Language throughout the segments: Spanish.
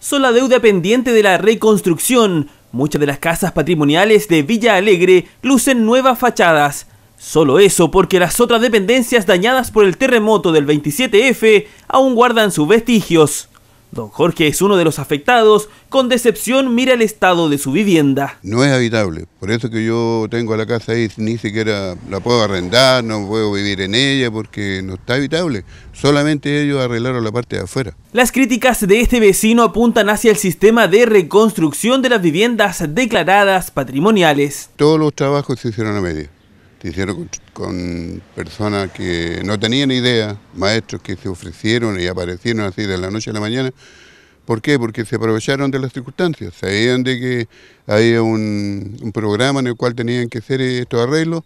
son la deuda pendiente de la reconstrucción. Muchas de las casas patrimoniales de Villa Alegre lucen nuevas fachadas. Solo eso porque las otras dependencias dañadas por el terremoto del 27F aún guardan sus vestigios. Jorge es uno de los afectados. Con decepción mira el estado de su vivienda. No es habitable. Por eso que yo tengo la casa ahí, ni siquiera la puedo arrendar, no puedo vivir en ella porque no está habitable. Solamente ellos arreglaron la parte de afuera. Las críticas de este vecino apuntan hacia el sistema de reconstrucción de las viviendas declaradas patrimoniales. Todos los trabajos se hicieron a media. Se hicieron con personas que no tenían idea, maestros que se ofrecieron y aparecieron así de la noche a la mañana. ¿Por qué? Porque se aprovecharon de las circunstancias, sabían de que había un, programa en el cual tenían que hacer estos arreglos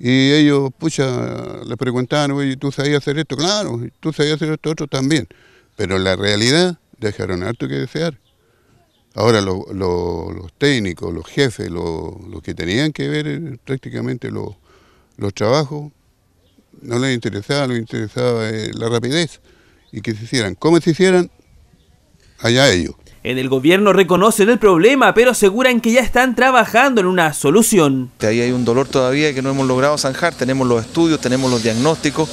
y ellos, pucha, les preguntaban, oye, ¿tú sabías hacer esto? Claro, tú sabías hacer esto otro también. Pero la realidad dejaron harto que desear. Ahora los técnicos, los jefes, los que tenían que ver eh, prácticamente los los trabajos, no les interesaba, les interesaba eh, la rapidez y que se hicieran. ¿Cómo se hicieran? Allá ellos. En el gobierno reconocen el problema, pero aseguran que ya están trabajando en una solución. Ahí hay un dolor todavía que no hemos logrado zanjar, tenemos los estudios, tenemos los diagnósticos,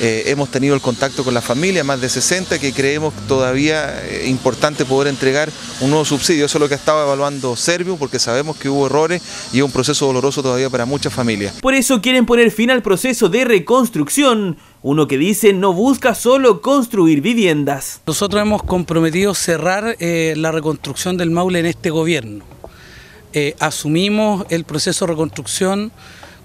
eh, hemos tenido el contacto con la familia, más de 60, que creemos todavía eh, importante poder entregar un nuevo subsidio. Eso es lo que ha estado evaluando Servio, porque sabemos que hubo errores y un proceso doloroso todavía para muchas familias. Por eso quieren poner fin al proceso de reconstrucción uno que dice no busca solo construir viviendas. Nosotros hemos comprometido cerrar eh, la reconstrucción del Maule en este gobierno. Eh, asumimos el proceso de reconstrucción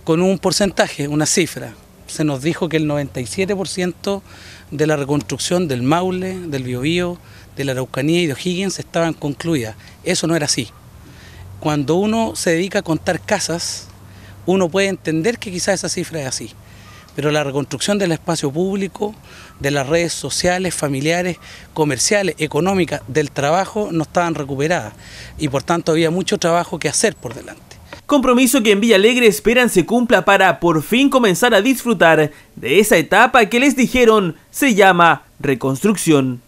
con un porcentaje, una cifra. Se nos dijo que el 97% de la reconstrucción del Maule, del Biobío, de la Araucanía y de O'Higgins estaban concluidas. Eso no era así. Cuando uno se dedica a contar casas, uno puede entender que quizás esa cifra es así pero la reconstrucción del espacio público, de las redes sociales, familiares, comerciales, económicas, del trabajo, no estaban recuperadas y por tanto había mucho trabajo que hacer por delante. Compromiso que en Villa Alegre esperan se cumpla para por fin comenzar a disfrutar de esa etapa que les dijeron se llama reconstrucción.